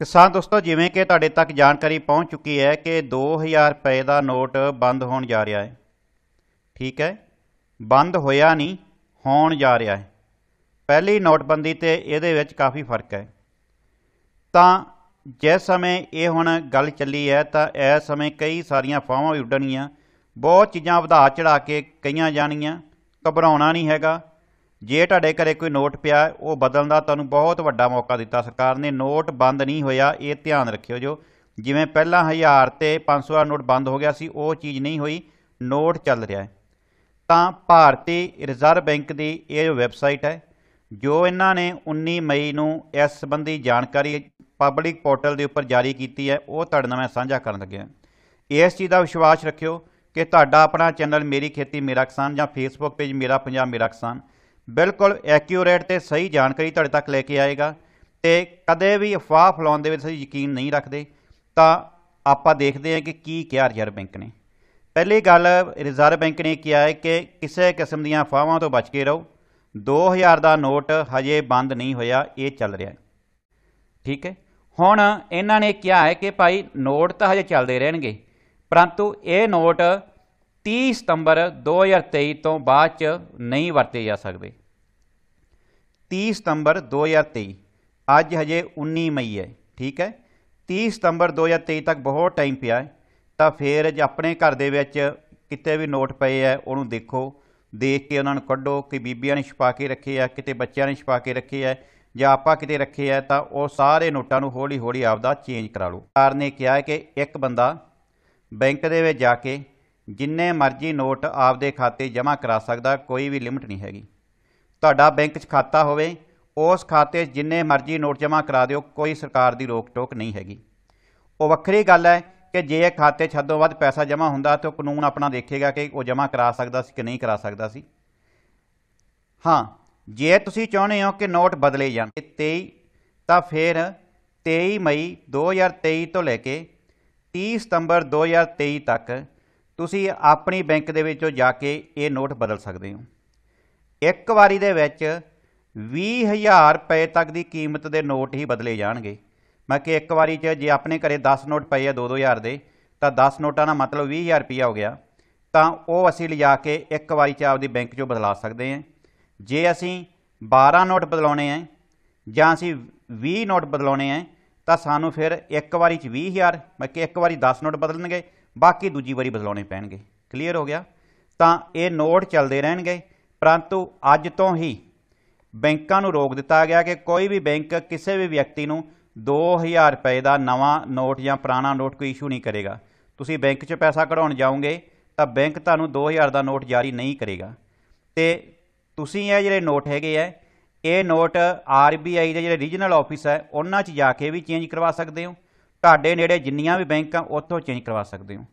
ਕਿਸਾਨ ਦੋਸਤੋ ਜਿਵੇਂ ਕਿ ਤੁਹਾਡੇ ਤੱਕ ਜਾਣਕਾਰੀ ਪਹੁੰਚ ਚੁੱਕੀ ਹੈ ਕਿ 2000 ਰੁਪਏ ਦਾ ਨੋਟ ਬੰਦ ਹੋਣ ਜਾ ਰਿਹਾ ਹੈ ਠੀਕ ਹੈ ਬੰਦ ਹੋਇਆ ਨਹੀਂ ਹੋਣ ਜਾ ਰਿਹਾ ਹੈ ਪਹਿਲੀ ਨੋਟਬੰਦੀ ਤੇ ਇਹਦੇ ਵਿੱਚ ਕਾਫੀ ਫਰਕ ਹੈ ਤਾਂ ਜਿਸ ਸਮੇਂ ਇਹ ਹੁਣ ਗੱਲ ਚੱਲੀ ਹੈ ਤਾਂ ਇਸ ਸਮੇਂ ਕਈ ਸਾਰੀਆਂ ਫਾਹਾਂ ਉੱਡਣੀਆਂ ਬਹੁਤ ਚੀਜ਼ਾਂ ਵਧਾ ਚੜਾ ਕੇ ਕਈਆਂ ਜਾਣੀਆਂ ਘਬਰਾਉਣਾ ਨਹੀਂ ਹੈਗਾ ਜੇ ਤੁਹਾਡੇ ਘਰੇ ਕੋਈ ਨੋਟ ਪਿਆ ਉਹ ਬਦਲਣ ਦਾ ਤੁਹਾਨੂੰ ਬਹੁਤ ਵੱਡਾ ਮੌਕਾ ਦਿੱਤਾ ਸਰਕਾਰ ਨੇ ਨੋਟ ਬੰਦ ਨਹੀਂ ਹੋਇਆ ਇਹ ਧਿਆਨ ਰੱਖਿਓ ਜੋ ਜਿਵੇਂ ਪਹਿਲਾਂ 1000 ਤੇ 500 ਦਾ ਨੋਟ ਬੰਦ ਹੋ ਗਿਆ ਸੀ ਉਹ ਚੀਜ਼ ਨਹੀਂ ਹੋਈ ਨੋਟ ਚੱਲ ਰਿਹਾ ਹੈ ਤਾਂ ਭਾਰਤੀ ਰਿਜ਼ਰਵ ਬੈਂਕ ਦੀ ਇਹ ਜੋ ਵੈਬਸਾਈਟ ਹੈ ਜੋ ਇਹਨਾਂ ਨੇ 19 ਮਈ ਨੂੰ ਇਸ ਸੰਬੰਧੀ ਜਾਣਕਾਰੀ ਪਬਲਿਕ ਪੋਰਟਲ ਦੇ ਉੱਪਰ ਜਾਰੀ ਕੀਤੀ ਹੈ ਉਹ ਤੁਹਾਡੇ ਨਾਲ ਮੈਂ ਸਾਂਝਾ ਕਰਨ ਲੱਗਿਆ ਇਸ ਚੀਜ਼ ਦਾ ਵਿਸ਼ਵਾਸ ਰੱਖਿਓ ਕਿ ਤੁਹਾਡਾ ਆਪਣਾ ਚੈਨਲ ਮੇਰੀ ਖੇਤੀ ਮੇਰਾ ਕਿਸਾਨ ਜਾਂ ਫੇਸਬੁੱਕ ਪੇਜ ਮੇਰਾ ਪੰਜਾਬ ਮੇਰਾ ਕਿਸਾਨ ਬਿਲਕੁਲ ਐਕਿਊਰੇਟ ਤੇ ਸਹੀ ਜਾਣਕਾਰੀ ਤੁਹਾਡੇ ਤੱਕ ਲੈ ਕੇ ਆਏਗਾ ਤੇ ਕਦੇ ਵੀ ਅਫਵਾਹ ਫਲਾਉਣ ਦੇ ਵਿੱਚ ਅਸੀਂ ਯਕੀਨ ਨਹੀਂ ਰੱਖਦੇ ਤਾਂ ਆਪਾਂ ਦੇਖਦੇ ਹਾਂ ਕਿ ਕੀ ਕਿਹਾ ਰਿਜ਼ਰਵ ਬੈਂਕ ਨੇ ਪਹਿਲੀ ਗੱਲ ਰਿਜ਼ਰਵ ਬੈਂਕ ਨੇ ਕਿਹਾ ਹੈ ਕਿ ਕਿਸੇ ਕਿਸਮ ਦੀਆਂ ਅਫਵਾਹਾਂ ਤੋਂ ਬਚ ਕੇ ਰਹੋ 2000 ਦਾ ਨੋਟ ਹਜੇ ਬੰਦ ਨਹੀਂ ਹੋਇਆ ਇਹ ਚੱਲ ਰਿਹਾ ਹੈ ਠੀਕ ਹੈ ਹੁਣ ਇਹਨਾਂ ਨੇ ਕਿਹਾ ਹੈ ਕਿ ਭਾਈ ਨੋਟ ਤਾਂ ਹਜੇ ਚੱਲਦੇ ਰਹਿਣਗੇ ਪਰੰਤੂ ਇਹ ਨੋਟ 30 ਸਤੰਬਰ 2023 ਤੋਂ ਬਾਅਦ ਚ ਨਹੀਂ ਵਰਤੇ ਜਾ ਸਕਦੇ 30 ਸਤੰਬਰ 2023 ਅੱਜ ਹਜੇ 19 ਮਈ ਹੈ ਠੀਕ ਹੈ 30 ਸਤੰਬਰ 2023 ਤੱਕ ਬਹੁਤ ਟਾਈਮ ਪਿਆ ਹੈ ਤਾਂ ਫੇਰ ਜੇ ਆਪਣੇ ਘਰ ਦੇ ਵਿੱਚ ਕਿਤੇ ਵੀ ਨੋਟ ਪਏ ਆ ਉਹਨੂੰ ਦੇਖੋ ਦੇਖ ਕੇ ਉਹਨਾਂ ਨੂੰ ਕੱਢੋ ਕਿ ਬੀਬੀਆਂ ਨੇ ਛਪਾ ਕੇ ਰੱਖੇ ਆ ਕਿਤੇ ਬੱਚਿਆਂ ਨੇ ਛਪਾ ਕੇ ਰੱਖੇ ਆ ਜਾਂ ਆਪਾਂ ਕਿਤੇ ਰੱਖੇ ਆ ਤਾਂ ਉਹ ਸਾਰੇ ਨੋਟਾਂ ਨੂੰ ਹੌਲੀ ਹੌਲੀ ਆਪਦਾ ਚੇਂਜ ਕਰਾ ਲਓ ਸਰਕਾਰ ਨੇ ਕਿਹਾ ਕਿ ਇੱਕ ਬੰਦਾ ਬੈਂਕ ਦੇ ਵਿੱਚ ਜਾ ਕੇ ਜਿੰਨੇ ਮਰਜ਼ੀ ਨੋਟ ਆਪਦੇ ਖਾਤੇ ਜਮ੍ਹਾਂ ਕਰਾ ਸਕਦਾ ਕੋਈ ਵੀ ਲਿਮਟ ਨਹੀਂ ਹੈਗੀ ਤੁਹਾਡਾ ਬੈਂਕ 'ਚ ਖਾਤਾ ਹੋਵੇ ਉਸ ਖਾਤੇ 'ਚ ਜਿੰਨੇ ਮਰਜ਼ੀ ਨੋਟ ਜਮ੍ਹਾਂ ਕਰਾ ਦਿਓ ਕੋਈ ਸਰਕਾਰ ਦੀ ਰੋਕ ਟੋਕ ਨਹੀਂ ਹੈਗੀ ਉਹ ਵੱਖਰੀ ਗੱਲ ਹੈ ਕਿ ਜੇ ਇਹ ਖਾਤੇ 'ਚ ਹੱਦੋਂ ਵੱਧ ਪੈਸਾ ਜਮ੍ਹਾਂ ਹੁੰਦਾ ਤਾਂ ਕਾਨੂੰਨ ਆਪਣਾ ਦੇਖੇਗਾ ਕਿ ਉਹ ਜਮ੍ਹਾਂ ਕਰਾ ਸਕਦਾ ਸੀ ਕਿ ਨਹੀਂ ਕਰਾ ਸਕਦਾ ਸੀ ਹਾਂ ਜੇ ਤੁਸੀਂ ਚਾਹੁੰਦੇ ਹੋ ਕਿ ਨੋਟ ਬਦਲੇ ਜਾਣ 23 ਤਾਂ ਫਿਰ 23 ਮਈ 2023 ਤੋਂ ਲੈ ਕੇ 30 ਸਤੰਬਰ 2023 ਤੱਕ ਤੁਸੀਂ ਆਪਣੀ ਬੈਂਕ ਦੇ ਵਿੱਚੋਂ ਜਾ ਕੇ ਇਹ ਨੋਟ ਬਦਲ ਸਕਦੇ ਹੋ ਇੱਕ ਵਾਰੀ ਦੇ ਵਿੱਚ 20000 ਰੁਪਏ ਤੱਕ ਦੀ ਕੀਮਤ ਦੇ ਨੋਟ ਹੀ ਬਦਲੇ ਜਾਣਗੇ ਮੈਂ ਕਿ ਇੱਕ ਵਾਰੀ 'ਚ ਜੇ ਆਪਣੇ ਘਰੇ 10 ਨੋਟ ਪਏ ਆ 2-2000 ਦੇ ਤਾਂ 10 ਨੋਟਾਂ ਦਾ ਮਤਲਬ 20000 ਰੁਪਇਆ ਹੋ ਗਿਆ ਤਾਂ ਉਹ ਅਸੀਂ ਲਿਜਾ ਕੇ ਇੱਕ ਵਾਰੀ 'ਚ ਆਪਦੀ ਬੈਂਕ 'ਚੋਂ ਬਦਲਾ ਸਕਦੇ ਹਾਂ ਜੇ ਅਸੀਂ 12 ਨੋਟ ਬਦਲਾਉਣੇ ਆ ਜਾਂ ਅਸੀਂ 20 ਨੋਟ ਬਦਲਾਉਣੇ ਆ ਤਾਂ ਸਾਨੂੰ ਫਿਰ ਇੱਕ ਵਾਰੀ 'ਚ 20000 ਮੈਂ ਕਿ ਇੱਕ ਵਾਰੀ 10 ਨੋਟ ਬਦਲਣਗੇ ਬਾਕੀ ਦੂਜੀ ਵਾਰੀ ਬਦਲਾਉਣੇ ਪੈਣਗੇ ਕਲੀਅਰ ਹੋ ਗਿਆ ਤਾਂ ਇਹ ਨੋਟ ਚੱਲਦੇ ਰਹਿਣਗੇ ਪਰੰਤੂ ਅੱਜ ਤੋਂ ਹੀ ਬੈਂਕਾਂ ਨੂੰ ਰੋਕ ਦਿੱਤਾ ਗਿਆ ਕਿ ਕੋਈ ਵੀ ਬੈਂਕ ਕਿਸੇ ਵੀ ਵਿਅਕਤੀ ਨੂੰ 2000 ਰੁਪਏ ਦਾ ਨਵਾਂ ਨੋਟ ਜਾਂ ਪੁਰਾਣਾ ਨੋਟ ਕੋਈ ਇਸ਼ੂ ਨਹੀਂ ਕਰੇਗਾ ਤੁਸੀਂ ਬੈਂਕ 'ਚ ਪੈਸਾ ਕਢਾਉਣ ਜਾਓਗੇ ਤਾਂ ਬੈਂਕ ਤੁਹਾਨੂੰ 2000 ਦਾ ਨੋਟ ਜਾਰੀ ਨਹੀਂ ਕਰੇਗਾ ਤੇ ਤੁਸੀਂ ਇਹ ਜਿਹੜੇ ਨੋਟ ਹੈਗੇ ਐ ਇਹ ਨੋਟ ਆਰਬੀਆਈ ਦੇ ਜਿਹੜੇ ਰੀਜਨਲ ਆਫਿਸ ਹੈ ਉਹਨਾਂ 'ਚ ਜਾ ਕੇ ਵੀ ਚੇਂਜ ਕਰਵਾ ਸਕਦੇ ਹੋ ਤੁਹਾਡੇ ਨੇੜੇ ਜਿੰਨੀਆਂ ਵੀ ਬੈਂਕਾਂ ਉੱਥੋਂ ਚੇਂਜ ਕਰਵਾ ਸਕਦੇ ਹੋ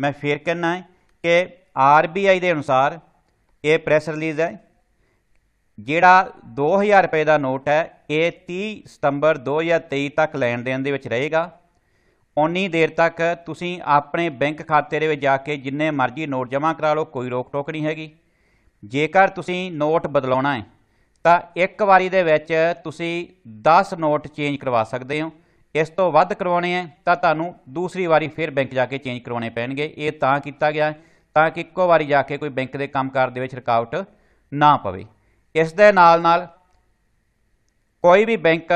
ਮੈਂ ਫੇਰ ਕਹਿਣਾ ਹੈ ਕਿ ਆਰਬੀਆਈ ਦੇ ਅਨੁਸਾਰ ਇਹ ਪ੍ਰੈਸ ਰਿਲੀਜ਼ ਹੈ ਜਿਹੜਾ 2000 ਰੁਪਏ ਦਾ ਨੋਟ ਹੈ ਇਹ 30 ਸਤੰਬਰ 2023 ਤੱਕ ਲੈਣ ਦੇਣ ਦੇ ਵਿੱਚ ਰਹੇਗਾ ਉਨੀ ਦੇਰ ਤੱਕ ਤੁਸੀਂ ਆਪਣੇ ਬੈਂਕ ਖਾਤੇ ਦੇ ਵਿੱਚ ਜਾ ਕੇ ਜਿੰਨੇ ਮਰਜ਼ੀ ਨੋਟ ਜਮ੍ਹਾਂ ਕਰਾ ਲਓ ਕੋਈ ਰੋਕ ਟੋਕ ਨਹੀਂ ਹੈਗੀ ਜੇਕਰ ਤੁਸੀਂ ਨੋਟ ਬਦਲਾਉਣਾ ਹੈ ਤਾਂ ਇੱਕ ਵਾਰੀ ਦੇ ਵਿੱਚ ਤੁਸੀਂ 10 ਨੋਟ ਚੇਂਜ ਕਰਵਾ ਸਕਦੇ ਹੋ ਇਸ ਤੋਂ ਵੱਧ ਕਰਵਾਉਣੇ ਆ ਤਾਂ ਤੁਹਾਨੂੰ ਦੂਸਰੀ ਵਾਰੀ ਫਿਰ ਬੈਂਕ ਜਾ ਕੇ ਚੇਂਜ ਕਰਵਾਉਣੇ ਪੈਣਗੇ ਇਹ ਤਾਂ ਕੀਤਾ ਗਿਆ ਤਾਂ ਕਿ ਇੱਕੋ ਵਾਰੀ ਜਾ ਕੇ ਕੋਈ ਬੈਂਕ ਦੇ ਕੰਮਕਾਰ ਦੇ ਵਿੱਚ ਰੁਕਾਵਟ ਨਾ ਪਵੇ ਇਸ ਦੇ ਨਾਲ ਨਾਲ ਕੋਈ ਵੀ ਬੈਂਕ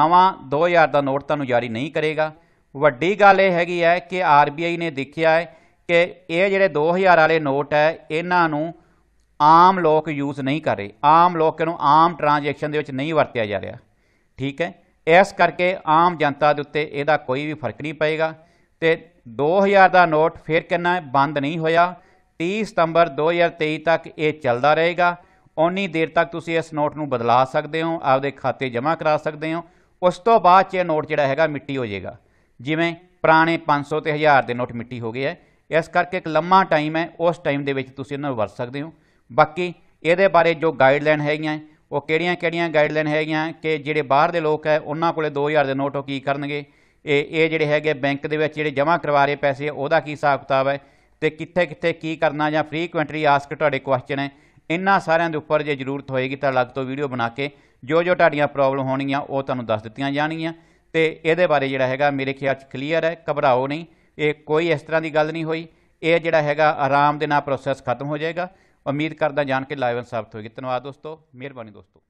ਨਵਾਂ 2000 ਦਾ ਨੋਟ ਤੁਹਾਨੂੰ ਜਾਰੀ ਨਹੀਂ ਕਰੇਗਾ ਵੱਡੀ ਗੱਲ ਇਹ ਹੈਗੀ ਹੈ ਕਿ ਆਰਬੀਆਈ ਨੇ ਦੇਖਿਆ ਹੈ ਕਿ ਇਹ ਜਿਹੜੇ 2000 ਵਾਲੇ ਨੋਟ ਹੈ ਇਹਨਾਂ ਨੂੰ ਆਮ ਲੋਕ ਯੂਜ਼ ਨਹੀਂ ਕਰ ਰਹੇ ਆਮ ਲੋਕ ਇਹਨੂੰ ਆਮ ਟ੍ਰਾਂਜੈਕਸ਼ਨ ਦੇ ਵਿੱਚ ਨਹੀਂ ਵਰਤਿਆ ਜਾ ਰਿਹਾ ਠੀਕ ਹੈ ਇਸ ਕਰਕੇ ਆਮ ਜਨਤਾ ਦੇ ਉੱਤੇ ਇਹਦਾ ਕੋਈ ਵੀ ਫਰਕ ਨਹੀਂ ਪਏਗਾ ਤੇ 2000 ਦਾ ਨੋਟ ਫਿਰ ਕਿੰਨਾ ਬੰਦ ਨਹੀਂ ਹੋਇਆ 30 ਸਤੰਬਰ 2023 ਤੱਕ ਇਹ ਚੱਲਦਾ ਰਹੇਗਾ ਉਨੀ ਦੇਰ ਤੱਕ ਤੁਸੀਂ ਇਸ ਨੋਟ ਨੂੰ ਬਦਲਾ ਸਕਦੇ ਹੋ ਆਪਦੇ ਖਾਤੇ ਜਮ੍ਹਾਂ ਕਰਾ ਸਕਦੇ ਹੋ ਉਸ ਤੋਂ ਬਾਅਦ ਚ ਇਹ ਨੋਟ ਜਿਹੜਾ ਹੈਗਾ ਮਿੱਟੀ ਹੋ ਜਾਏਗਾ ਜਿਵੇਂ ਪੁਰਾਣੇ 500 ਤੇ 1000 ਦੇ ਨੋਟ ਮਿੱਟੀ ਹੋ ਗਏ ਐ ਇਸ ਕਰਕੇ ਇੱਕ ਲੰਮਾ ਟਾਈਮ ਹੈ ਉਸ ਟਾਈਮ ਦੇ ਵਿੱਚ ਤੁਸੀਂ ਇਹਨਾਂ ਨੂੰ ਵਰਤ ਸਕਦੇ ਹੋ ਬਾਕੀ ਇਹਦੇ ਬਾਰੇ ਜੋ ਗਾਈਡਲਾਈਨ ਹੈਗੀਆਂ ਉਹ ਕਿਹੜੀਆਂ-ਕਿਹੜੀਆਂ ਗਾਈਡਲਾਈਨ ਹੈਗੀਆਂ ਕਿ ਜਿਹੜੇ ਬਾਹਰ ਦੇ ਲੋਕ ਹੈ ਉਹਨਾਂ ਕੋਲੇ 2000 ਦੇ ਨੋਟ ਉਹ ਕੀ ਕਰਨਗੇ ਇਹ ਇਹ ਜਿਹੜੇ ਹੈਗੇ ਬੈਂਕ ਦੇ ਵਿੱਚ ਜਿਹੜੇ ਜਮ੍ਹਾਂ ਕਰਵਾ ਰਹੇ ਪੈਸੇ ਉਹਦਾ ਕੀ ਹਿਸਾਬ ਕਿਤਾਬ ਹੈ ਤੇ ਕਿੱਥੇ-ਕਿੱਥੇ ਕੀ ਕਰਨਾ ਜਾਂ ਫ੍ਰੀਕੁਐਂਟਲੀ ਆਸਕ ਤੁਹਾਡੇ ਕੁਐਸਚਨ ਹੈ ਇੰਨਾ ਸਾਰਿਆਂ ਦੇ ਉੱਪਰ ਜੇ ਜ਼ਰੂਰਤ ਹੋਏਗੀ ਤਾਂ ਅਲੱਗ ਤੋਂ ਵੀਡੀਓ ਬਣਾ ਕੇ ਜੋ ਜੋ ਤੁਹਾਡੀਆਂ ਪ੍ਰੋਬਲਮ ਹੋਣਗੀਆਂ ਉਹ ਤੁਹਾਨੂੰ ਦੱਸ ਦਿੱਤੀਆਂ ਜਾਣਗੀਆਂ ਤੇ ਇਹਦੇ ਬਾਰੇ ਜਿਹੜਾ ਹੈਗਾ ਮੇਰੇ ਖਿਆਲ 'ਚ ਕਲੀਅਰ ਹੈ ਘਬਰਾਓ ਨਹੀਂ ਇਹ ਕੋਈ ਇਸ ਤਰ੍ਹਾਂ ਦੀ ਗੱਲ ਨਹੀਂ ਹੋਈ ਇਹ ਜਿਹੜਾ ਹੈਗਾ ਆਰਾਮ ਦੇ ਨਾਲ ਪ੍ਰੋਸੈਸ ਖਤਮ ਹੋ ਜਾਏਗਾ ਉਮੀਦ ਕਰਦਾ ਜਾਣ ਕੇ ਲਾਇਵਨ ਸਾਬਤ ਹੋਏਗੀ ਧੰਨਵਾਦ ਦੋਸਤੋ ਮਿਹਰਬਾਨੀ ਦੋਸਤੋ